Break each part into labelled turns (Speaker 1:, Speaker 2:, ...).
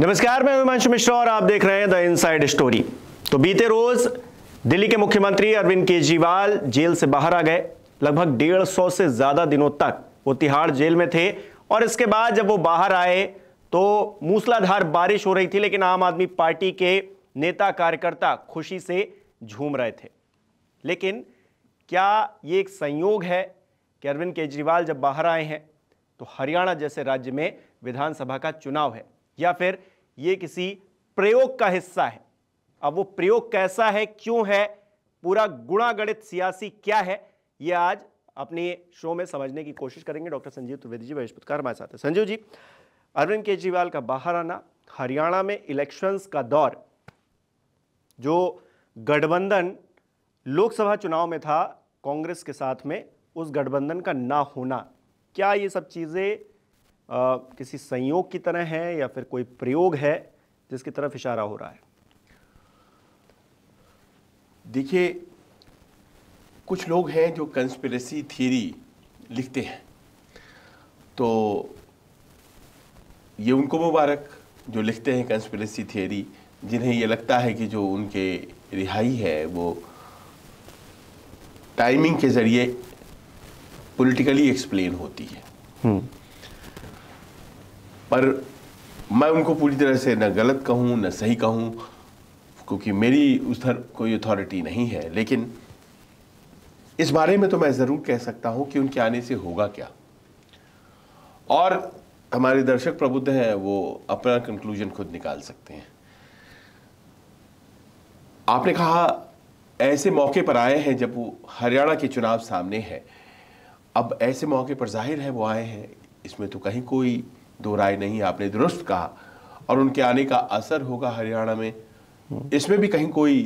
Speaker 1: नमस्कार मैं हिमांशु मिश्रा और आप देख रहे हैं द इनसाइड स्टोरी तो बीते रोज दिल्ली के मुख्यमंत्री अरविंद केजरीवाल जेल से बाहर आ गए लगभग डेढ़ सौ से ज्यादा दिनों तक वो तिहाड़ जेल में थे और इसके बाद जब वो बाहर आए तो मूसलाधार बारिश हो रही थी लेकिन आम आदमी पार्टी के नेता कार्यकर्ता खुशी से झूम रहे थे लेकिन क्या ये एक संयोग है कि अरविंद केजरीवाल जब बाहर आए हैं तो हरियाणा जैसे राज्य में विधानसभा का चुनाव है या फिर ये किसी प्रयोग का हिस्सा है अब वो प्रयोग कैसा है क्यों है पूरा गुणागणित सियासी क्या है ये आज अपने शो में समझने की कोशिश करेंगे डॉक्टर संजीव त्रिवेदी जी महेश पुतकार हमारे साथ हैं संजीव जी अरविंद केजरीवाल का बाहर आना हरियाणा में इलेक्शंस का दौर जो गठबंधन लोकसभा चुनाव में था कांग्रेस के साथ में उस गठबंधन का ना होना क्या ये सब चीज़ें किसी संयोग की तरह है या फिर कोई प्रयोग है जिसकी तरफ इशारा हो रहा है
Speaker 2: देखिए कुछ लोग हैं जो कंस्पिरेसी थियरी लिखते हैं तो ये उनको मुबारक जो लिखते हैं कंस्पिरेसी थियरी जिन्हें ये लगता है कि जो उनके रिहाई है वो टाइमिंग के ज़रिए पॉलिटिकली एक्सप्लेन होती है हम्म। पर मैं उनको पूरी तरह से न गलत कहूँ न सही कहूँ क्योंकि मेरी उस तरह कोई अथॉरिटी नहीं है लेकिन इस बारे में तो मैं ज़रूर कह सकता हूँ कि उनके आने से होगा क्या और हमारे दर्शक प्रबुद्ध हैं वो अपना कंक्लूजन खुद निकाल सकते हैं आपने कहा ऐसे मौके पर आए हैं जब वो हरियाणा के चुनाव सामने है अब ऐसे मौके पर जाहिर है वो आए हैं इसमें तो कहीं कोई दो राय नहीं आपने दुरुस्त कहा और उनके आने का असर होगा हरियाणा में इसमें भी कहीं कोई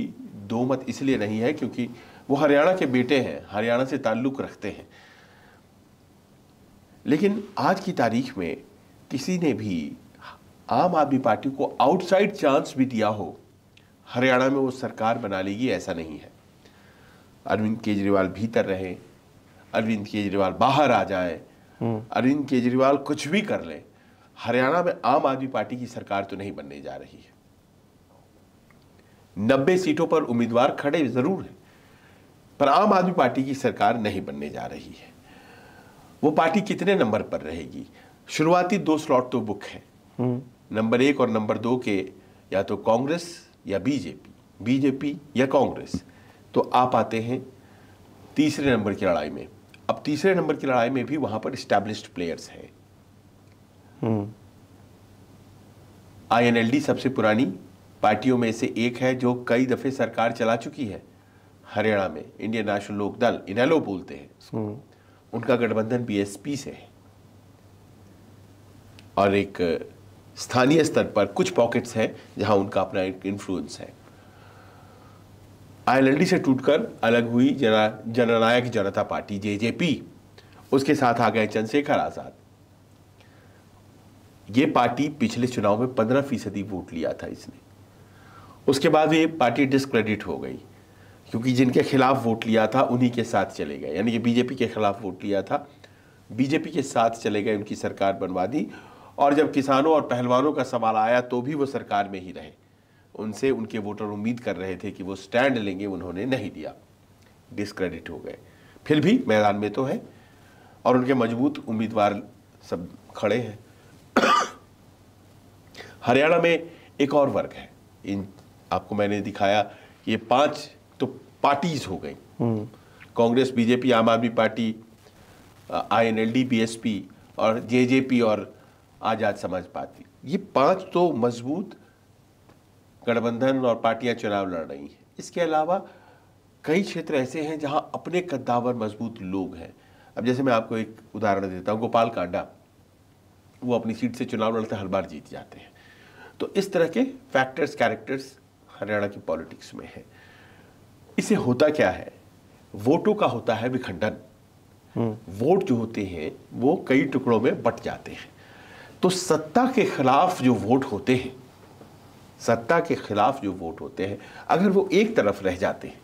Speaker 2: दो मत इसलिए नहीं है क्योंकि वो हरियाणा के बेटे हैं हरियाणा से ताल्लुक रखते हैं लेकिन आज की तारीख में किसी ने भी आम आदमी पार्टी को आउटसाइड चांस भी दिया हो हरियाणा में वो सरकार बना लेगी ऐसा नहीं है अरविंद केजरीवाल भीतर रहे अरविंद केजरीवाल बाहर आ जाए हम्म। अरविंद केजरीवाल कुछ भी कर लें हरियाणा में आम आदमी पार्टी की सरकार तो नहीं बनने जा रही है नब्बे सीटों पर उम्मीदवार खड़े जरूर हैं पर आम आदमी पार्टी की सरकार नहीं बनने जा रही है वो पार्टी कितने नंबर पर रहेगी शुरुआती दो स्लॉट तो बुक है हम्म। नंबर एक और नंबर दो के या तो कांग्रेस या बीजेपी बीजेपी या कांग्रेस तो आप आते हैं तीसरे नंबर की लड़ाई में अब तीसरे नंबर की लड़ाई में भी वहां पर स्टैब्लिश प्लेयर्स हैं हम्म। आईएनएलडी सबसे पुरानी पार्टियों में से एक है जो कई दफे सरकार चला चुकी है हरियाणा में इंडियन नेशनल लोकदल इनेलो बोलते हैं हम्म। उनका गठबंधन बीएसपी से है और एक स्थानीय स्तर पर कुछ पॉकेट्स हैं जहां उनका अपना इन्फ्लुएंस है आईएनएलडी से टूटकर अलग हुई जना जननायक जनता पार्टी जेजेपी उसके साथ आ गए चंद्रशेखर आज़ाद ये पार्टी पिछले चुनाव में पंद्रह फीसदी वोट लिया था इसने उसके बाद ये पार्टी डिस्क्रेडिट हो गई क्योंकि जिनके खिलाफ वोट लिया था उन्हीं के साथ चले गए यानी कि बीजेपी के खिलाफ वोट लिया था बीजेपी के साथ चले गए उनकी सरकार बनवा दी और जब किसानों और पहलवानों का सवाल आया तो भी वो सरकार में ही रहे उनसे उनके वोटर उम्मीद कर रहे थे कि वो स्टैंड लेंगे उन्होंने नहीं दिया डिस्क्रेडिट हो गए फिर भी मैदान में तो है और उनके मजबूत उम्मीदवार सब खड़े हैं हरियाणा में एक और वर्ग है इन आपको मैंने दिखाया ये पांच तो पार्टीज हो गई हम्म। Congress BJP Aam Aadmi Party I N L D B S P और जे जे पी और आज़ाद समाज पार्टी ये पांच तो मजबूत गठबंधन और पार्टियां चुनाव लड़ रही हैं इसके अलावा कई क्षेत्र ऐसे हैं जहां अपने कद्दावर मजबूत लोग हैं अब जैसे मैं आपको एक उदाहरण देता हूं गोपाल कांडा वो अपनी सीट से चुनाव लड़ते हर बार जीत जाते हैं तो इस तरह के फैक्टर्स कैरेक्टर्स हरियाणा की पॉलिटिक्स में है इसे होता क्या है वोटों का होता है विखंडन हम्म। वोट जो होते हैं वो कई टुकड़ों में बट जाते हैं तो सत्ता के खिलाफ जो वोट होते हैं सत्ता के खिलाफ जो वोट होते हैं अगर वो एक तरफ रह जाते हैं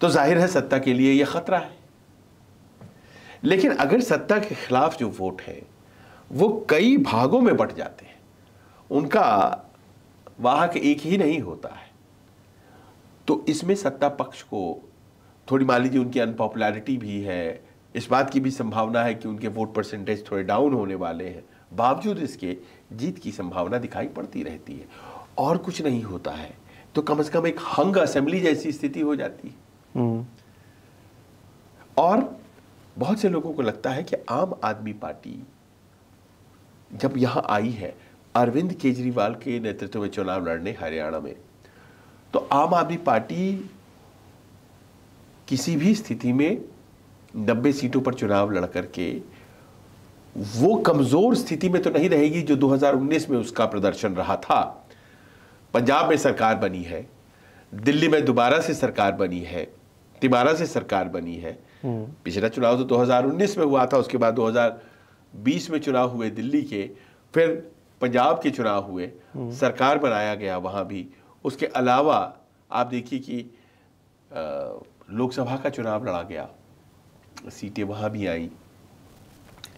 Speaker 2: तो जाहिर है सत्ता के लिए यह खतरा है लेकिन अगर सत्ता के खिलाफ जो वोट है वो कई भागों में बट जाते हैं उनका वाहक एक ही नहीं होता है तो इसमें सत्ता पक्ष को थोड़ी मान लीजिए उनकी अनपॉपुलैरिटी भी है इस बात की भी संभावना है कि उनके वोट परसेंटेज थोड़े डाउन होने वाले हैं बावजूद इसके जीत की संभावना दिखाई पड़ती रहती है और कुछ नहीं होता है तो कम से कम एक हंग असेंबली जैसी स्थिति हो जाती है हम्म। और बहुत से लोगों को लगता है कि आम आदमी पार्टी जब यहां आई है अरविंद केजरीवाल के नेतृत्व में चुनाव लड़ने हरियाणा में तो आम आदमी पार्टी किसी भी स्थिति में नब्बे सीटों पर चुनाव लड़ करके वो कमज़ोर स्थिति में तो नहीं रहेगी जो 2019 में उसका प्रदर्शन रहा था पंजाब में सरकार बनी है दिल्ली में दोबारा से सरकार बनी है तिबारा से सरकार बनी है हम्म। पिछला चुनाव तो 2019 में हुआ था उसके बाद 2020 में चुनाव हुए दिल्ली के फिर पंजाब के चुनाव हुए हम्म। सरकार बनाया गया वहाँ भी उसके अलावा आप देखिए कि लोकसभा का चुनाव लड़ा गया सीटें वहाँ भी आई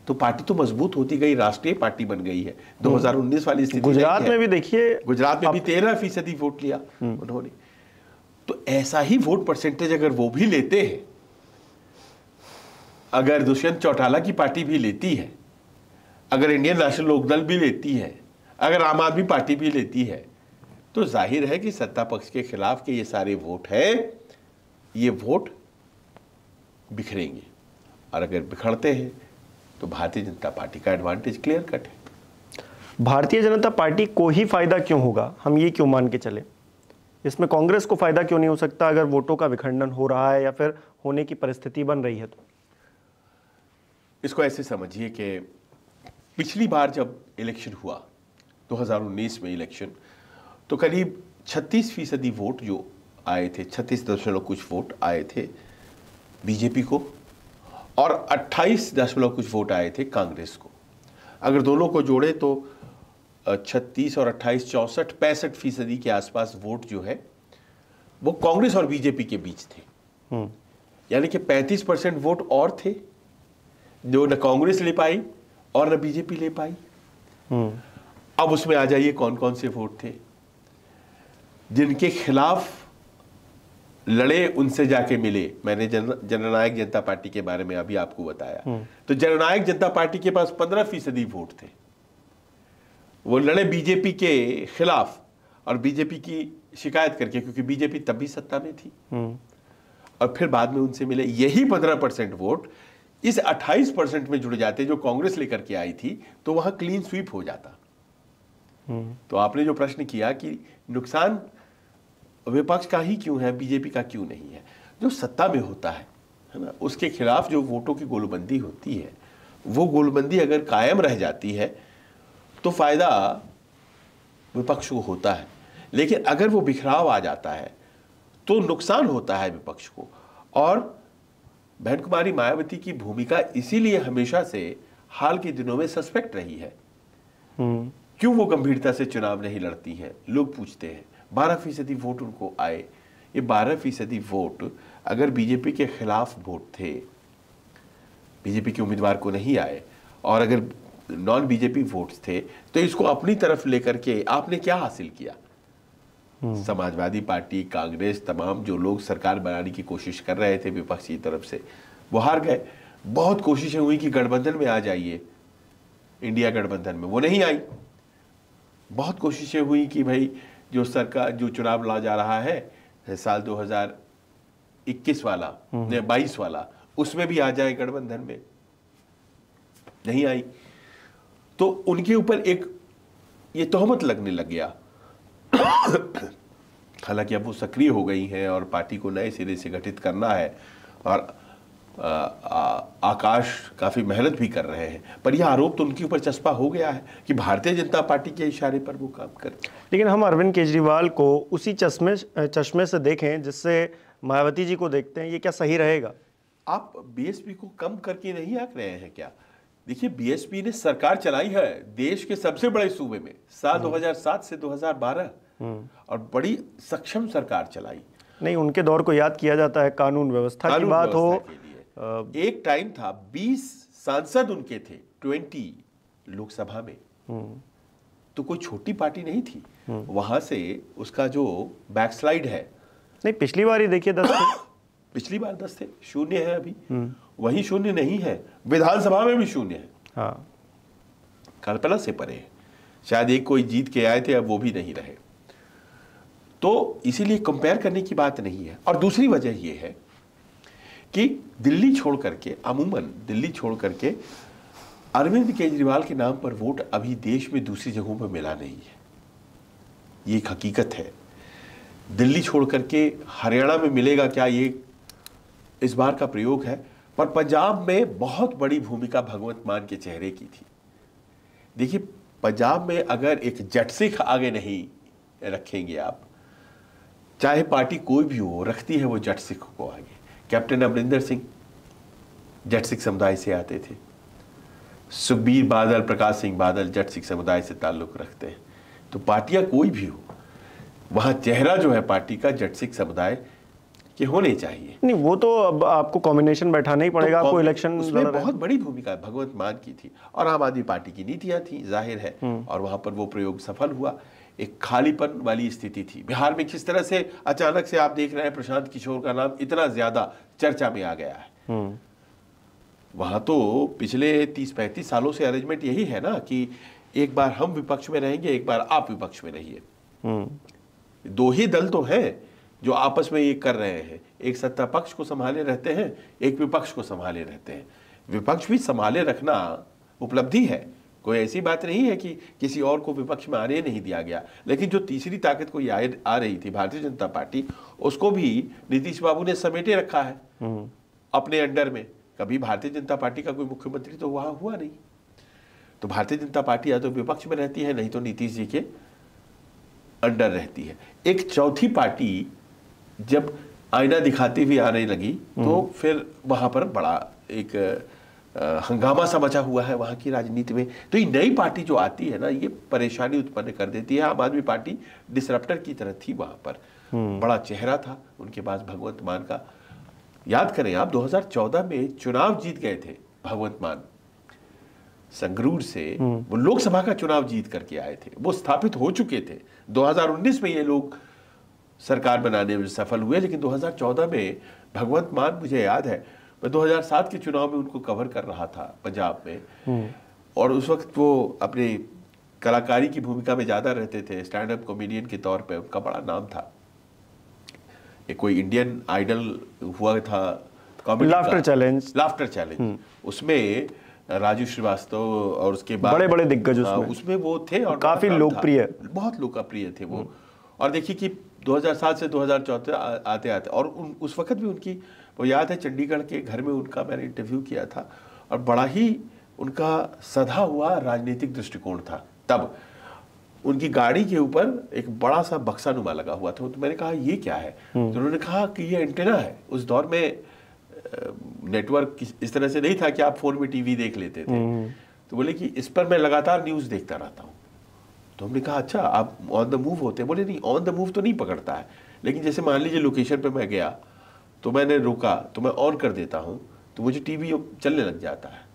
Speaker 2: तो पार्टी तो मजबूत होती गई राष्ट्रीय पार्टी बन गई है 2019 हम्म। वाली स्थिति गुजरात में भी देखिए गुजरात में भी तेरह फीसदी वोट लिया हम्म। उन्होंने तो ऐसा ही वोट परसेंटेज अगर वो भी लेते हैं अगर दुष्यंत चौटाला की पार्टी भी लेती है अगर इंडियन नेशनल लोकदल भी लेती है अगर आम आदमी पार्टी भी लेती है तो जाहिर है कि सत्ता पक्ष के खिलाफ के ये सारे वोट हैं ये वोट बिखरेंगे और अगर बिखरते हैं तो भारतीय जनता पार्टी का एडवांटेज क्लियर कट है
Speaker 1: भारतीय जनता पार्टी को ही फायदा क्यों होगा हम ये क्यों मान के चले इसमें कांग्रेस को फायदा क्यों नहीं हो सकता अगर वोटों का विखंडन हो रहा है या फिर होने की परिस्थिति बन
Speaker 2: रही है तो इसको ऐसे समझिए कि पिछली बार जब इलेक्शन हुआ 2019 में इलेक्शन तो करीब 36 फीसदी वोट जो आए थे छत्तीस दशमलव कुछ वोट आए थे बीजेपी को और 28 दशमलव कुछ वोट आए थे कांग्रेस को अगर दोनों को जोड़े तो 36 और 28 चौंसठ पैंसठ फीसदी के आसपास वोट जो है वो कांग्रेस और बीजेपी के बीच थे हम्म। यानी कि 35 परसेंट वोट और थे जो न कांग्रेस ले पाई और न बीजेपी ले पाई हम्म। अब उसमें आ जाइए कौन कौन से वोट थे जिनके खिलाफ लड़े उनसे जाके मिले मैंने जन, जननायक जनता पार्टी के बारे में अभी आपको बताया हम्म। तो जननायक जनता पार्टी के पास पंद्रह फीसदी वोट थे वो लड़े बीजेपी के खिलाफ और बीजेपी की शिकायत करके क्योंकि बीजेपी तब भी सत्ता में थी हम्म। और फिर बाद में उनसे मिले यही पंद्रह परसेंट वोट इस 28 परसेंट में जुड़ जाते जो कांग्रेस लेकर के आई थी तो वहां क्लीन स्वीप हो जाता हम्म। तो आपने जो प्रश्न किया कि नुकसान विपक्ष का ही क्यों है बीजेपी का क्यों नहीं है जो सत्ता में होता है है ना उसके खिलाफ जो वोटों की गोलबंदी होती है वो गोलबंदी अगर कायम रह जाती है तो फायदा विपक्ष को होता है लेकिन अगर वो बिखराव आ जाता है तो नुकसान होता है विपक्ष को और बहन कुमारी मायावती की भूमिका इसीलिए हमेशा से हाल के दिनों में सस्पेक्ट रही है हम्म। क्यों वो गंभीरता से चुनाव नहीं लड़ती हैं लोग पूछते हैं बारह फीसदी वोट उनको आए ये बारह फीसदी वोट अगर बीजेपी के खिलाफ वोट थे बीजेपी के उम्मीदवार को नहीं आए और अगर नॉन बीजेपी वोट्स थे तो इसको अपनी तरफ लेकर के आपने क्या हासिल किया समाजवादी पार्टी कांग्रेस तमाम जो लोग सरकार बनाने की कोशिश कर रहे थे विपक्ष की तरफ से वो हार गए बहुत कोशिशें हुई कि गठबंधन में आ जाइए इंडिया गठबंधन में वो नहीं आई बहुत कोशिशें हुई कि भाई जो सरकार जो चुनाव लड़ा जा रहा है साल 2021 वाला हम्म। बाईस वाला उसमें भी आ जाए गठबंधन में नहीं आई तो उनके ऊपर एक ये तोहमत लगने लग गया हालांकि अब वो सक्रिय हो गई हैं और पार्टी को नए सिरे से गठित करना है और आ, आ, आकाश काफ़ी मेहनत भी कर रहे हैं पर यह आरोप तो उनके ऊपर चस्पा हो गया है कि भारतीय जनता पार्टी के इशारे पर वो काम कर
Speaker 1: लेकिन हम अरविंद केजरीवाल को उसी चश्मे चश्मे से देखें जिससे मायावती जी को देखते हैं ये क्या सही रहेगा
Speaker 2: आप बीएसपी को कम करके नहीं आंक रहे हैं क्या देखिए बीएसपी ने सरकार चलाई है देश के सबसे बड़े सूबे में साल हम्म। दो से दो हम्म। और बड़ी सक्षम सरकार चलाई
Speaker 1: नहीं उनके दौर को याद किया जाता है कानून व्यवस्था की बात हो
Speaker 2: एक टाइम था 20 सांसद उनके थे 20 लोकसभा में हम्म। तो कोई छोटी पार्टी नहीं थी हम्म। वहां से उसका जो बैकस्लाइड है नहीं पिछली बार ही देखिए दस पिछली बार दस थे शून्य है अभी वही शून्य नहीं है विधानसभा में भी शून्य है हाँ। कल्पना से परे शायद एक कोई जीत के आए थे अब वो भी नहीं रहे तो इसीलिए कंपेयर करने की बात नहीं है और दूसरी वजह यह है कि दिल्ली छोड़ करके अमूमन दिल्ली छोड़ करके अरविंद केजरीवाल के नाम पर वोट अभी देश में दूसरी जगहों पर मिला नहीं है ये एक हकीकत है दिल्ली छोड़ करके हरियाणा में मिलेगा क्या ये इस बार का प्रयोग है पर पंजाब में बहुत बड़ी भूमिका भगवंत मान के चेहरे की थी देखिए पंजाब में अगर एक जट सिख आगे नहीं रखेंगे आप चाहे पार्टी कोई भी हो रखती है वो जट सिख को आगे कैप्टन अमरिंदर सिंह जट सिख समुदाय से आते थे सुखबीर बादल प्रकाश सिंह बादल जट सिख समुदाय से ताल्लुक रखते हैं तो पार्टियां कोई भी हो वहां चेहरा जो है पार्टी का जट सिख समुदाय के होने चाहिए
Speaker 1: नहीं वो तो अब आपको कॉम्बिनेशन बैठाना ही तो पड़ेगा तो आपको इलेक्शन उसमें बहुत बड़ी
Speaker 2: भूमिका भगवंत मान की थी और आम आदमी पार्टी की नीतियां थी जाहिर है हम्म। और वहां पर वो प्रयोग सफल हुआ एक खालीपन वाली स्थिति थी बिहार में किस तरह से अचानक से आप देख रहे हैं प्रशांत किशोर का नाम इतना ज्यादा चर्चा में आ गया है हम्म। वहां तो पिछले तीस पैंतीस सालों से अरेंजमेंट यही है ना कि एक बार हम विपक्ष में रहेंगे एक बार आप विपक्ष में रहिए
Speaker 3: हम्म।
Speaker 2: दो ही दल तो है जो आपस में ये कर रहे हैं एक सत्ता पक्ष को संभाले रहते हैं एक विपक्ष को संभाले रहते हैं विपक्ष भी संभाले रखना उपलब्धि है कोई ऐसी बात नहीं है कि किसी और को विपक्ष में आने नहीं दिया गया लेकिन जो तीसरी ताकत को आ रही थी भारतीय जनता पार्टी उसको भी नीतीश बाबू ने समेटे रखा है हम्म। अपने अंडर में कभी भारतीय जनता पार्टी का कोई मुख्यमंत्री तो वहां हुआ नहीं तो भारतीय जनता पार्टी या तो विपक्ष में रहती है नहीं तो नीतीश जी के अंडर रहती है एक चौथी पार्टी जब आईना दिखाती हुई आने लगी तो हम्म। फिर वहां पर बड़ा एक हंगामा सा मचा हुआ है वहाँ की राजनीति में तो ये नई पार्टी जो आती है ना ये परेशानी उत्पन्न कर देती है आम आदमी पार्टी डिसरप्टर की तरह थी वहाँ पर हम्म। बड़ा चेहरा था उनके पास भगवंत मान का याद करें आप 2014 में चुनाव जीत गए थे भगवंत मान संगरूर से हम्म। वो लोकसभा का चुनाव जीत करके आए थे वो स्थापित हो चुके थे 2019 में ये लोग सरकार बनाने में सफल हुए लेकिन 2014 में भगवंत मान मुझे याद है मैं 2007 के चुनाव में उनको कवर कर रहा था पंजाब में हम्म। और उस वक्त वो अपने कलाकारी की भूमिका में ज़्यादा रहते थे स्टैंड अप कॉमेडियन के तौर पे उनका बड़ा नाम था ये कोई इंडियन आइडल हुआ था लाफ्टर चैलेंज लाफ्टर चैलेंज उसमें राजू श्रीवास्तव और उसके बाद बड़े बड़े दिग्गज हाँ, उसमें, उसमें वो थे और काफ़ी लोकप्रिय बहुत लोकप्रिय थे वो हम्म। और देखिए कि 2007 से 2014 आते आते और उन उस वक्त भी उनकी वो याद है चंडीगढ़ के घर में उनका मैंने इंटरव्यू किया था और बड़ा ही उनका सधा हुआ राजनीतिक दृष्टिकोण था तब उनकी गाड़ी के ऊपर एक बड़ा सा बक्सा नुमा लगा हुआ था तो मैंने कहा ये क्या है हम्म। तो उन्होंने कहा कि ये एंटेना है उस दौर में नेटवर्क इस तरह से नहीं था कि आप फोन में टीवी देख लेते थे हम्म। तो बोले कि इस पर मैं लगातार न्यूज देखता रहता हूँ तो हमने कहा अच्छा आप ऑन द मूव होते बोले नहीं ऑन द मूव तो नहीं पकड़ता है लेकिन जैसे मान लीजिए लोकेशन पर मैं गया तो मैंने रोका तो मैं ऑन कर देता हूँ तो मुझे टी वी चलने लग जाता है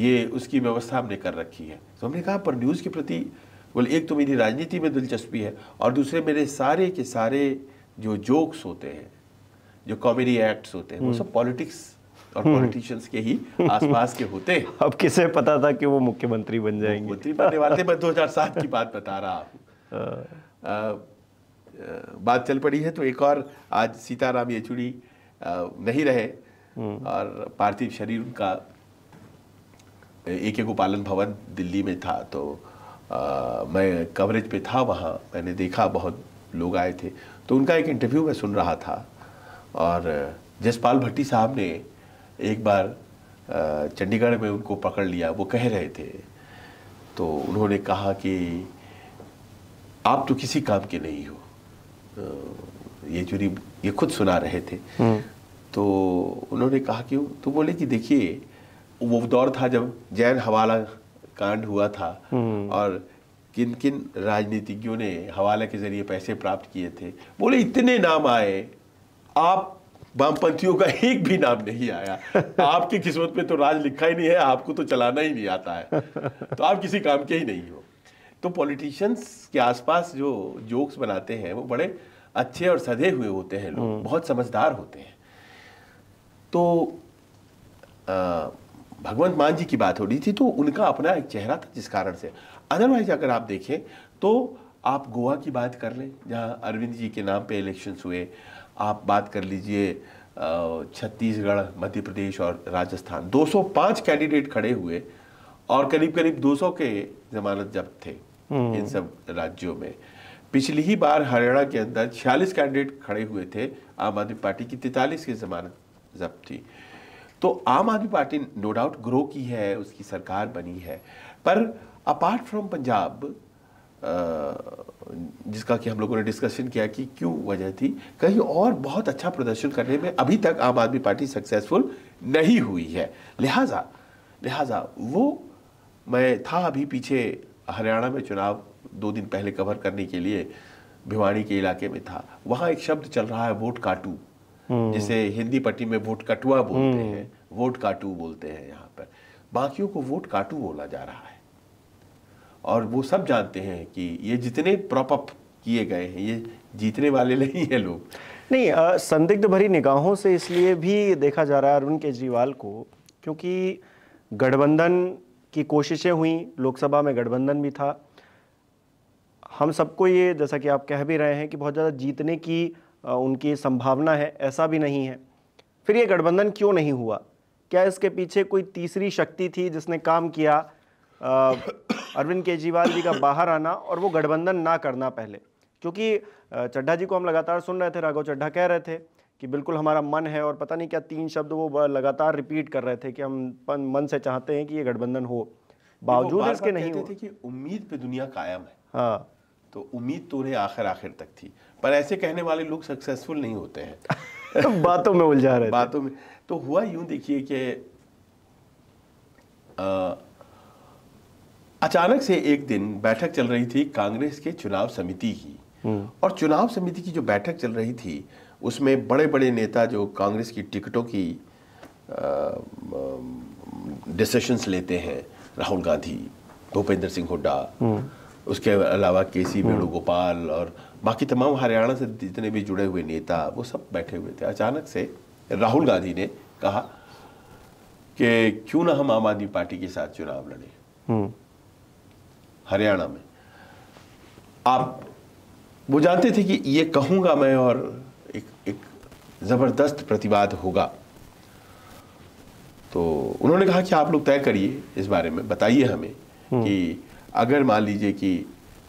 Speaker 2: ये उसकी व्यवस्था हमने कर रखी है तो हमने कहा पर न्यूज़ के प्रति बोले एक तो मेरी राजनीति में दिलचस्पी है और दूसरे मेरे सारे के सारे जो जोक्स होते हैं जो कॉमेडी एक्ट्स होते हैं वो हम्म। सब पॉलिटिक्स और हम्म। पॉलिटिशियंस के ही आसपास के होते हैं
Speaker 1: अब किसे पता था कि वो मुख्यमंत्री बन जाएंगे मुख्यमंत्री बनने वाले
Speaker 2: मैं दो की बात बता रहा हूँ हाँ। बात चल पड़ी है तो एक और आज सीताराम येचुड़ी नहीं रहे हम्म। और पार्थिव शरीर उनका एक एक गोपालन भवन दिल्ली में था तो आ, मैं कवरेज पे था वहाँ मैंने देखा बहुत लोग आए थे तो उनका एक इंटरव्यू मैं सुन रहा था और जसपाल भट्टी साहब ने एक बार चंडीगढ़ में उनको पकड़ लिया वो कह रहे थे तो उन्होंने कहा कि आप तो किसी काम के नहीं हो येचुरी ये खुद सुना रहे थे हम्म। तो उन्होंने कहा क्यों तो बोले कि देखिए वो दौर था जब जैन हवाला कांड हुआ था हम्म। और किन किन राजनीतिज्ञों ने हवाला के जरिए पैसे प्राप्त किए थे बोले इतने नाम आए आप वामपंथियों का एक भी नाम नहीं आया आपकी किस्मत में तो राज लिखा ही नहीं है आपको तो चलाना ही नहीं आता है तो आप किसी काम के ही नहीं हो तो पॉलिटिशियंस के आसपास जो जोक्स बनाते हैं वो बड़े अच्छे और सधे हुए होते हैं लोग हम्म। बहुत समझदार होते हैं तो भगवंत मान जी की बात हो रही थी तो उनका अपना एक चेहरा था जिस कारण से अदरवाइज अगर आप देखें तो आप गोवा की बात कर लें जहाँ अरविंद जी के नाम पे इलेक्शंस हुए आप बात कर लीजिए छत्तीसगढ़ मध्य प्रदेश और राजस्थान 205 कैंडिडेट खड़े हुए और करीब करीब 200 के ज़मानत जब्त थे
Speaker 1: हम्म। इन सब
Speaker 2: राज्यों में पिछली ही बार हरियाणा के अंदर छियालीस कैंडिडेट खड़े हुए थे आम आदमी पार्टी की तैतालीस की जमानत जब्त थी तो आम Aadmi party no doubt grow की है उसकी सरकार बनी है पर अपार्ट फ्रॉम पंजाब जिसका कि हम लोगों ने डिस्कशन किया कि क्यों वजह थी कहीं और बहुत अच्छा प्रदर्शन करने में अभी तक आम आदमी पार्टी सक्सेसफुल नहीं हुई है लिहाजा लिहाजा वो मैं था अभी पीछे हरियाणा में चुनाव दो दिन पहले कवर करने के लिए भिवाड़ी के इलाके में था वहाँ एक शब्द चल रहा है वोट काटू हम्म। जिसे हिंदी पट्टी में वोट कटुआ बोलते हम्म। हैं वोट काटू बोलते हैं यहाँ पर बाकियों को वोट काटू बोला जा रहा है और वो सब जानते हैं कि ये जितने प्रॉपअप किए गए हैं ये जीतने वाले नहीं है लोग
Speaker 1: नहीं संदिग्ध भरी निगाहों से इसलिए भी देखा जा रहा है अरविंद केजरीवाल को क्योंकि गठबंधन की कोशिशें हुई लोकसभा में गठबंधन भी था हम सबको ये जैसा कि आप कह भी रहे हैं कि बहुत ज़्यादा जीतने की उनकी संभावना है ऐसा भी नहीं है फिर ये गठबंधन क्यों नहीं हुआ क्या इसके पीछे कोई तीसरी शक्ति थी जिसने काम किया अरविंद केजरीवाल जी का बाहर आना और वो गठबंधन ना करना पहले क्योंकि चड्ढा जी को हम लगातार सुन रहे थे राघव चड्ढा कह रहे थे कि बिल्कुल हमारा मन है और पता नहीं क्या तीन शब्द वो लगातार रिपीट कर रहे थे कि हम मन से चाहते हैं कि ये गठबंधन हो बावजूद इसके नहीं थे
Speaker 2: कि उम्मीद पे दुनिया कायम है हाँ तो उम्मीद तो उन्हें आखिर आखिर तक थी पर ऐसे कहने वाले लोग सक्सेसफुल नहीं होते हैं बातों में उलझा रहे बातों में तो हुआ यूं देखिए कि अचानक से एक दिन बैठक चल रही थी कांग्रेस के चुनाव समिति की हम्म। और चुनाव समिति की जो बैठक चल रही थी उसमें बड़े बड़े नेता जो कांग्रेस की टिकटों की डिसीशंस लेते हैं राहुल गांधी भूपेंद्र सिंह हुड्डा हम्म। उसके अलावा के सी हम्म। वेणुगोपाल और बाकी तमाम हरियाणा से जितने भी जुड़े हुए नेता वो सब बैठे हुए थे अचानक से राहुल गांधी ने कहा कि क्यों ना हम आम आदमी पार्टी के साथ चुनाव लड़े हम्म। हरियाणा में आप वो जानते थे कि ये कहूंगा मैं और एक एक ज़बरदस्त प्रतिवाद होगा तो उन्होंने कहा कि आप लोग तय करिए इस बारे में बताइए हमें हम्म। कि अगर मान लीजिए कि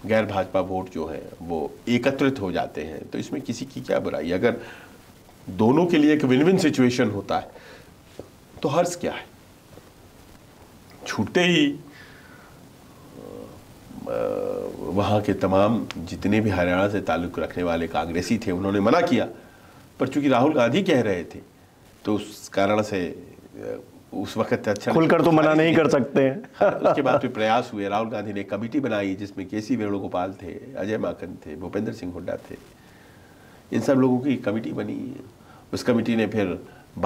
Speaker 2: गैर भाजपा वोट जो है वो एकत्रित हो जाते हैं तो इसमें किसी की क्या बुराई अगर दोनों के लिए एक विन विन सिचुएशन होता है तो हर्ष क्या है छूटते ही आ, आ, वहाँ के तमाम जितने भी हरियाणा से ताल्लुक़ रखने वाले कांग्रेसी थे उन्होंने मना किया पर चूंकि राहुल गांधी कह रहे थे तो उस कारण से उस वक्त अच्छा खुलकर तो मना नहीं कर सकते हैं हाँ, उसके बाद फिर प्रयास हुए राहुल गांधी ने कमेटी बनाई जिसमें के सी वेणुगोपाल थे अजय माकन थे भूपेंद्र सिंह हुड्डा थे इन सब लोगों की कमेटी बनी उस कमेटी ने फिर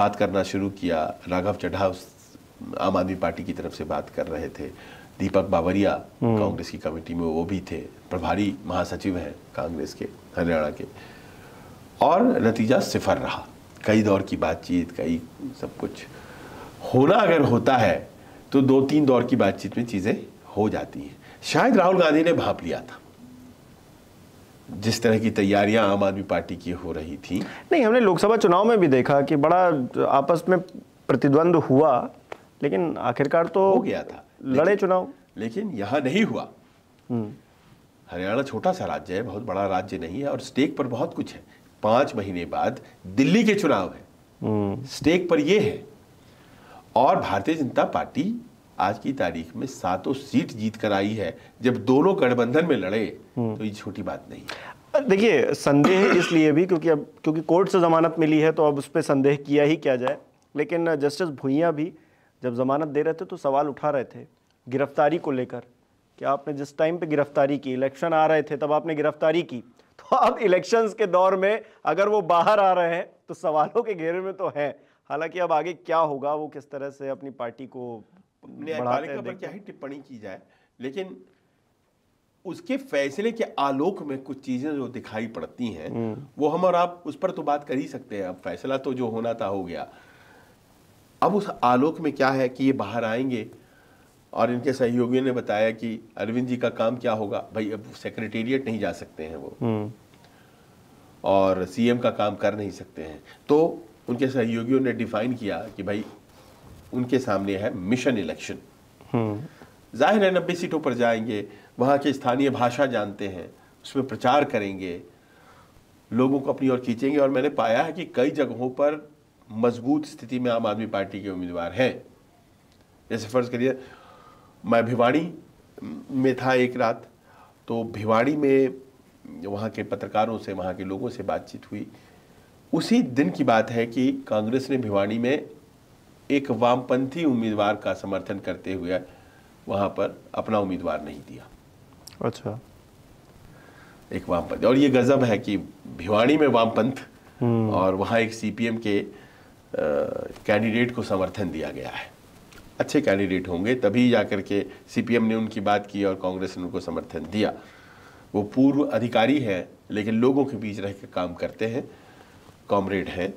Speaker 2: बात करना शुरू किया राघव चड्ढा आम आदमी पार्टी की तरफ से बात कर रहे थे दीपक बावरिया हम्म। कांग्रेस की कमेटी में वो भी थे प्रभारी महासचिव हैं कांग्रेस के हरियाणा के और नतीजा सिफर रहा कई दौर की बातचीत कई सब कुछ होना अगर होता है तो दो तीन दौर की बातचीत में चीज़ें हो जाती हैं शायद राहुल गांधी ने भाप लिया था जिस तरह की तैयारियां आम आदमी पार्टी की हो रही थी
Speaker 1: नहीं हमने लोकसभा चुनाव में भी देखा कि बड़ा आपस में प्रतिद्वंद
Speaker 2: हुआ लेकिन आखिरकार तो हो गया था लड़े चुनाव लेकिन यहाँ नहीं हुआ हम्म। हरियाणा छोटा सा राज्य है बहुत बड़ा राज्य नहीं है और स्टेक पर बहुत कुछ है पांच महीने बाद दिल्ली के चुनाव है हम्म। स्टेक पर यह है और भारतीय जनता पार्टी आज की तारीख में सातों सीट जीत कर आई है जब दोनों गठबंधन में लड़े हम्म। तो ये छोटी बात नहीं
Speaker 1: देखिए संदेह इसलिए भी क्योंकि अब क्योंकि कोर्ट से ज़मानत मिली है तो अब उस पर संदेह किया ही क्या जाए लेकिन जस्टिस भुइया भी जब ज़मानत दे रहे थे तो सवाल उठा रहे थे गिरफ्तारी को लेकर कि आपने जिस टाइम पे गिरफ्तारी की इलेक्शन आ रहे थे तब आपने गिरफ्तारी की तो अब इलेक्शंस के दौर में अगर वो बाहर आ रहे हैं तो सवालों के घेरे में तो है हालांकि अब आगे क्या होगा वो किस
Speaker 2: तरह से अपनी पार्टी को क्या ही टिप्पणी की जाए लेकिन उसके फैसले के आलोक में कुछ चीजें जो दिखाई पड़ती हैं हम्म। वो हम और आप उस पर तो बात कर ही सकते हैं अब फैसला तो जो होना था हो गया अब उस आलोक में क्या है कि ये बाहर आएंगे और इनके सहयोगियों ने बताया कि अरविंद जी का काम क्या होगा भाई अब सेक्रेटेरिएट नहीं जा सकते हैं वो हम्म। और सीएम का काम कर नहीं सकते हैं तो उनके सहयोगियों ने डिफाइन किया कि भाई उनके सामने है मिशन हम्म। इलेक्शन जाहिर है नब्बे सीटों पर जाएंगे वहाँ के स्थानीय भाषा जानते हैं उसमें प्रचार करेंगे लोगों को अपनी ओर खींचेंगे और मैंने पाया है कि कई जगहों पर मजबूत स्थिति में आम आदमी पार्टी के उम्मीदवार हैं जैसे फ़र्ज़ करिए मैं भिवाड़ी में था एक रात तो भिवाड़ी में वहाँ के पत्रकारों से वहाँ के लोगों से बातचीत हुई उसी दिन की बात है कि कांग्रेस ने भिवाड़ी में एक वामपंथी उम्मीदवार का समर्थन करते हुए वहाँ पर अपना उम्मीदवार नहीं दिया अच्छा एक वामपंथी और ये गजब है कि भिवाड़ी में वामपंथ हम्म। और वहाँ एक सीपीएम के कैंडिडेट को समर्थन दिया गया है अच्छे कैंडिडेट होंगे तभी जाकर के सीपीएम ने उनकी बात की और कांग्रेस ने उनको समर्थन दिया वो पूर्व अधिकारी हैं लेकिन लोगों के बीच रह कर काम करते हैं कॉमरेड हैं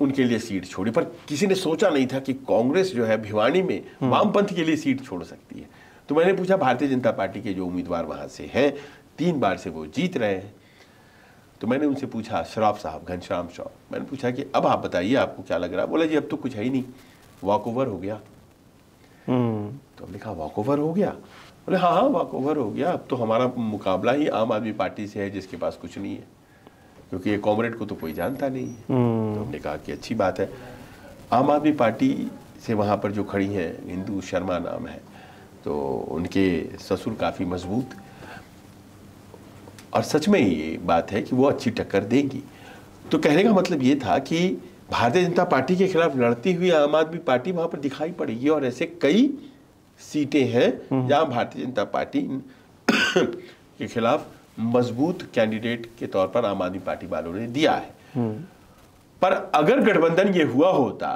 Speaker 2: उनके लिए सीट छोड़ी पर किसी ने सोचा नहीं था कि कांग्रेस जो है भिवानी में हम्म। वामपंथ के लिए सीट छोड़ सकती है तो मैंने पूछा भारतीय जनता पार्टी के जो उम्मीदवार वहाँ से हैं तीन बार से वो जीत रहे हैं तो मैंने उनसे पूछा शराफ साहब घनश्याम शॉ मैंने पूछा कि अब आप बताइए आपको क्या लग रहा है बोला जी अब तो कुछ है ही नहीं वॉक ओवर हो गया हम्म। तो हमने कहा वॉक ओवर हो गया बोले हाँ हाँ वॉक ओवर हो गया अब तो हमारा मुकाबला ही आम आदमी पार्टी से है जिसके पास कुछ नहीं है क्योंकि ये कॉमरेड को तो कोई जानता नहीं है हम्म। तो हमने कहा कि अच्छी बात है आम आदमी पार्टी से वहाँ पर जो खड़ी हैं हिंदू शर्मा नाम है तो उनके ससुर काफ़ी मजबूत और सच में ये बात है कि वो अच्छी टक्कर देगी तो कहने का मतलब ये था कि भारतीय जनता पार्टी के खिलाफ लड़ती हुई आम आदमी पार्टी वहां पर दिखाई पड़ेगी और ऐसे कई सीटें हैं हम्म। जहां भारतीय जनता पार्टी के खिलाफ मजबूत कैंडिडेट के तौर पर आम आदमी पार्टी वालों ने दिया है हम्म। पर अगर गठबंधन ये हुआ होता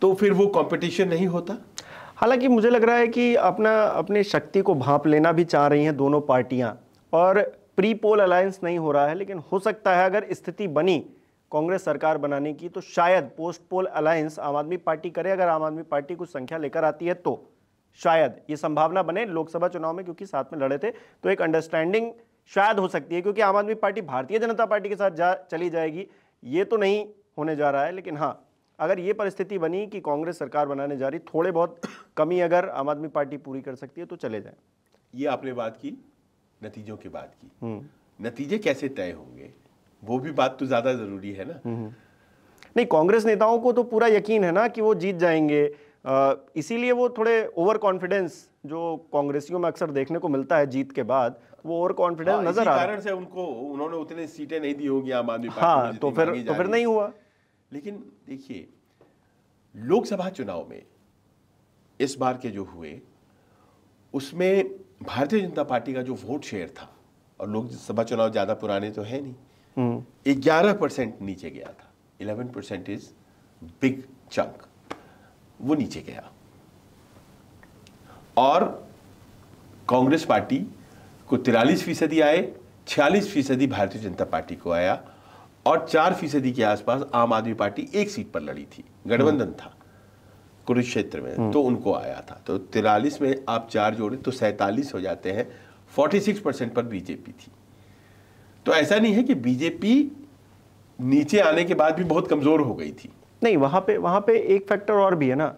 Speaker 2: तो फिर वो कंपटीशन नहीं होता
Speaker 1: हालांकि मुझे लग रहा है कि अपना अपने शक्ति को भाप लेना भी चाह रही हैं दोनों पार्टियां और प्री पोल अलायंस नहीं हो रहा है लेकिन हो सकता है अगर स्थिति बनी कांग्रेस सरकार बनाने की तो शायद पोस्ट पोल अलायंस आम आदमी पार्टी करे अगर आम आदमी पार्टी कुछ संख्या लेकर आती है तो शायद ये संभावना बने लोकसभा चुनाव में क्योंकि साथ में लड़े थे तो एक अंडरस्टैंडिंग शायद हो सकती है क्योंकि आम आदमी पार्टी भारतीय जनता पार्टी के साथ जा चली जाएगी ये तो नहीं होने जा रहा है लेकिन हाँ अगर ये परिस्थिति बनी कि कांग्रेस सरकार बनाने जा रही थोड़े बहुत कमी अगर आम आदमी पार्टी पूरी कर सकती है तो चले जाए
Speaker 2: ये आपने बात की नतीजों की बात की हम्म। नतीजे कैसे तय होंगे वो भी बात तो ज़्यादा ज़रूरी है ना
Speaker 1: हम्म, हम्म। नहीं कांग्रेस नेताओं को तो पूरा यकीन है ना कि वो जीत जाएंगे इसीलिए वो थोड़े ओवर कॉन्फिडेंस जो कांग्रेसियों में अक्सर देखने को मिलता है जीत के बाद वो ओवर कॉन्फिडेंस हाँ, नजर आ रहा कारण
Speaker 2: से उनको उन्होंने उतने सीटें नहीं दी होगी आम आदमी हाँ तो, तो फिर तो फिर नहीं हुआ लेकिन देखिए लोकसभा चुनाव में इस बार के जो हुए उसमें भारतीय जनता पार्टी का जो वोट शेयर था और लोकसभा चुनाव ज़्यादा पुराने तो है नहीं हम्म। ग्यारह परसेंट नीचे गया था eleven percent is big chunk वो नीचे गया और कांग्रेस पार्टी को तिरालीस फीसदी आए छियालीस फीसदी भारतीय जनता पार्टी को आया और चार फीसदी के आसपास आम आदमी पार्टी एक सीट पर लड़ी थी गठबंधन हम्म। था कुरुक्षेत्र में हम्म। तो उनको आया था तो तिरालीस में आप चार जोड़े तो सैतालीस हो जाते हैं फोर्टी सिक्स परसेंट पर बीजेपी थी तो ऐसा नहीं है कि बीजेपी नीचे आने के बाद भी बहुत कमजोर हो गई थी
Speaker 1: नहीं वहां पे वहां पे एक फैक्टर और भी है ना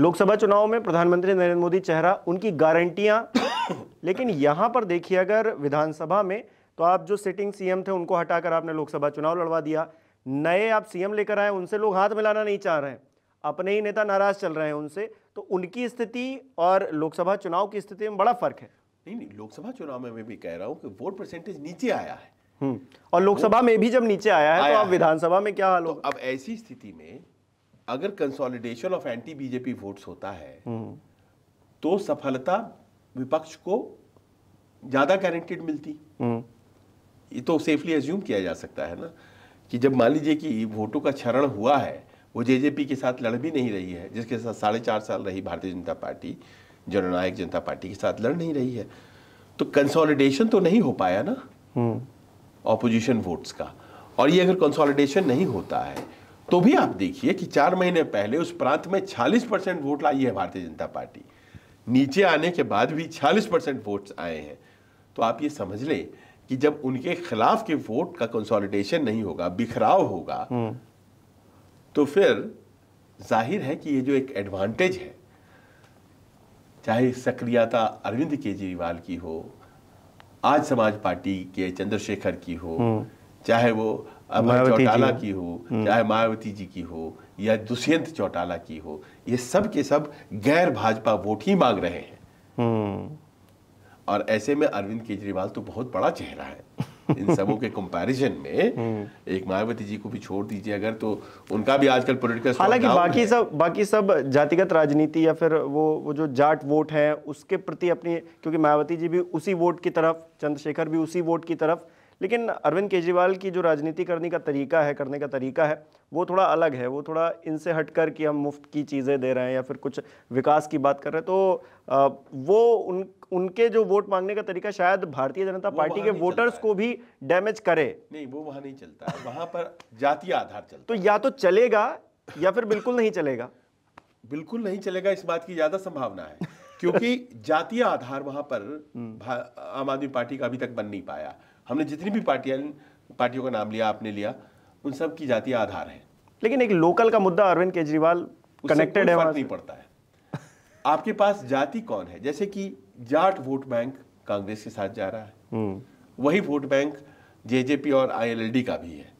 Speaker 1: लोकसभा चुनाव में प्रधानमंत्री नरेंद्र मोदी चेहरा उनकी गारंटियां लेकिन यहां पर देखिए अगर विधानसभा में तो आप जो सिटिंग सीएम थे उनको हटाकर आपने लोकसभा चुनाव लड़वा दिया नए आप सीएम लेकर आए उनसे लोग हाथ मिलाना नहीं चाह रहे हैं अपने ही नेता नाराज चल रहे हैं उनसे तो उनकी स्थिति और लोकसभा चुनाव की स्थिति में बड़ा फर्क है नहीं नहीं लोकसभा
Speaker 2: चुनाव में मैं भी कह रहा हूँ कि वोट परसेंटेज नीचे आया है
Speaker 1: हम्म, और लोकसभा में भी जब नीचे आया है तो आया तो अब
Speaker 2: विधानसभा में क्या हाल हो तो अब ऐसी स्थिति में अगर consolidation of anti BJP votes होता है हम्म। तो सफलता विपक्ष को ज्यादा गारंटेड मिलती हम्म। ये तो सेफली एज्यूम किया जा सकता है ना कि जब मान लीजिए कि वोटों का क्षरण हुआ है वो जेजेपी के साथ लड़ भी नहीं रही है जिसके साथ साढ़े चार साल रही भारतीय जनता पार्टी जननायक जनता पार्टी के साथ लड़ नहीं रही है तो कंसोलिडेशन तो नहीं हो पाया ना ऑपोजिशन हम्म। वोट्स का और ये अगर कंसोलिडेशन नहीं होता है तो भी आप देखिए कि चार महीने पहले उस प्रांत में 40 परसेंट वोट लाई है भारतीय जनता पार्टी नीचे आने के बाद भी 40 परसेंट वोट्स आए हैं तो आप ये समझ लें कि जब उनके खिलाफ के वोट का कंसोलिडेशन नहीं होगा बिखराव होगा हम्म। तो फिर जाहिर है कि ये जो एक एडवांटेज है चाहे सक्रियता अरविंद केजरीवाल की हो आज समाज पार्टी के चंद्रशेखर की हो हम्म। चाहे वो अभय चौटाला की हो हम्म। चाहे मायावती जी की हो या दुष्यंत चौटाला की हो ये सब के सब गैर भाजपा वोट ही मांग रहे हैं हम्म। और ऐसे में अरविंद केजरीवाल तो बहुत बड़ा चेहरा है इन सबों के कंपैरिजन में एक मायावती जी को भी छोड़ दीजिए अगर तो उनका भी आजकल पॉलिटिकल हालांकि बाकी
Speaker 1: सब बाकी सब जातिगत राजनीति या फिर वो वो जो जाट वोट है उसके प्रति अपनी क्योंकि मायावती जी भी उसी वोट की तरफ चंद्रशेखर भी उसी वोट की तरफ लेकिन अरविंद केजरीवाल की जो राजनीति करने का तरीका है करने का तरीका है वो थोड़ा अलग है वो थोड़ा इनसे हट कर कि हम मुफ्त की चीज़ें दे रहे हैं या फिर कुछ विकास की बात कर रहे हैं तो वो उन उनके जो वोट मांगने का तरीका शायद भारतीय जनता पार्टी के वोटर्स को भी डैमेज करे
Speaker 2: नहीं वो वहाँ नहीं चलता वहाँ पर जातीय आधार चलता तो या तो चलेगा या फिर बिल्कुल नहीं चलेगा बिल्कुल नहीं चलेगा इस बात की ज़्यादा संभावना है क्योंकि जातीय आधार वहाँ पर हम्म। आम आदमी पार्टी का अभी तक बन नहीं पाया हमने जितनी भी पार्टियाँ पार्टियों का नाम लिया आपने लिया उन सब की जातीय आधार है
Speaker 1: लेकिन एक लोकल का मुद्दा अरविंद केजरीवाल कनेक्टेड है नहीं
Speaker 2: पड़ता है आपके पास जाति कौन है जैसे कि जाट वोट बैंक कांग्रेस के साथ जा रहा है
Speaker 3: हम्म।
Speaker 2: वही वोट बैंक जेजेपी और आईएलएलडी का भी है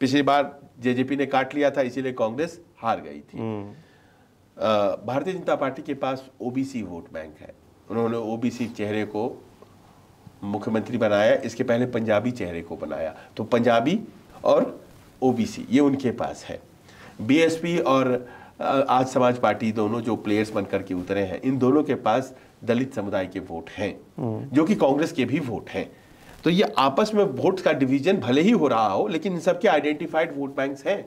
Speaker 2: पिछली बार जेजेपी ने काट लिया था इसीलिए कांग्रेस हार गई थी हम्म। भारतीय जनता पार्टी के पास ओबीसी वोट बैंक है उन्होंने ओबीसी चेहरे को मुख्यमंत्री बनाया इसके पहले पंजाबी चेहरे को बनाया तो पंजाबी और ओबीसी ये उनके पास है बीएसपी और आज समाज पार्टी दोनों जो प्लेयर्स बनकर के उतरे हैं इन दोनों के पास दलित समुदाय के वोट हैं हम्म। जो कि कांग्रेस के भी वोट हैं तो ये आपस में वोट का डिवीजन भले ही हो रहा हो लेकिन इन सबके आइडेंटिफाइड वोट बैंक हैं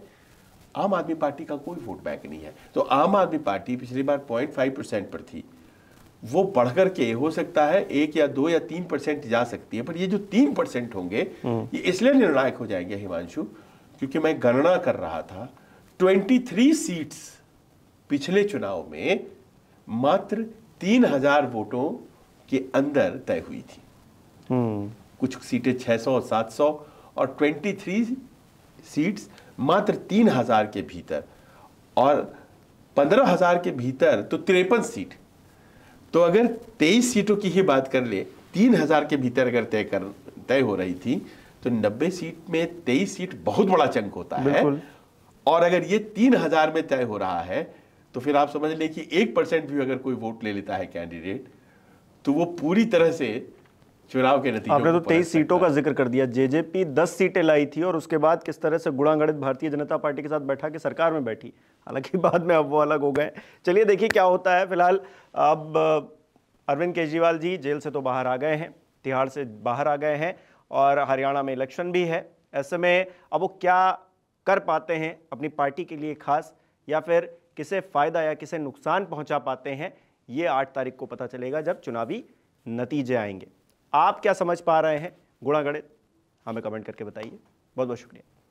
Speaker 2: आम आदमी पार्टी का कोई वोट बैंक नहीं है तो आम आदमी पार्टी पिछली बार पॉइंट फाइव परसेंट पर थी वो बढ़ करके हो सकता है एक या दो या तीन परसेंट जा सकती है पर ये जो तीन परसेंट होंगे हम्म। ये इसलिए निर्णायक हो जाएंगे हिमांशु क्योंकि मैं गणना कर रहा था 23 सीट्स पिछले चुनाव में मात्र 3000 वोटों के अंदर तय हुई थी हम्म। कुछ सीटें 600 700 और 23 सीट्स मात्र 3000 के भीतर और 15000 के भीतर तो तिरपन सीट तो अगर 23 सीटों की ही बात कर ले 3000 के भीतर अगर तय कर तय हो रही थी तो 90 सीट में 23 सीट बहुत बड़ा चंक होता है और अगर ये 3000 में तय हो रहा है तो फिर आप समझ लें कि एक परसेंट भी अगर कोई वोट ले लेता है कैंडिडेट तो वो पूरी तरह से चुनाव के नतीजे आपने तो तेईस
Speaker 1: सीटों का जिक्र कर दिया जेजेपी दस सीटें लाई थी और उसके बाद किस तरह से गुणागणित भारतीय जनता पार्टी के साथ बैठा के सरकार में बैठी हालांकि बाद में अब वो अलग हो गए चलिए देखिए क्या होता है फिलहाल अब अरविंद केजरीवाल जी जेल से तो बाहर आ गए हैं तिहाड़ से बाहर आ गए हैं और हरियाणा में इलेक्शन भी है ऐसे में अब वो क्या कर पाते हैं अपनी पार्टी के लिए खास या फिर किसे फ़ायदा या किसे नुकसान पहुंचा पाते हैं ये आठ तारीख को पता चलेगा जब चुनावी नतीजे आएंगे आप क्या समझ पा रहे हैं गुणागणित हमें कमेंट करके बताइए बहुत बहुत शुक्रिया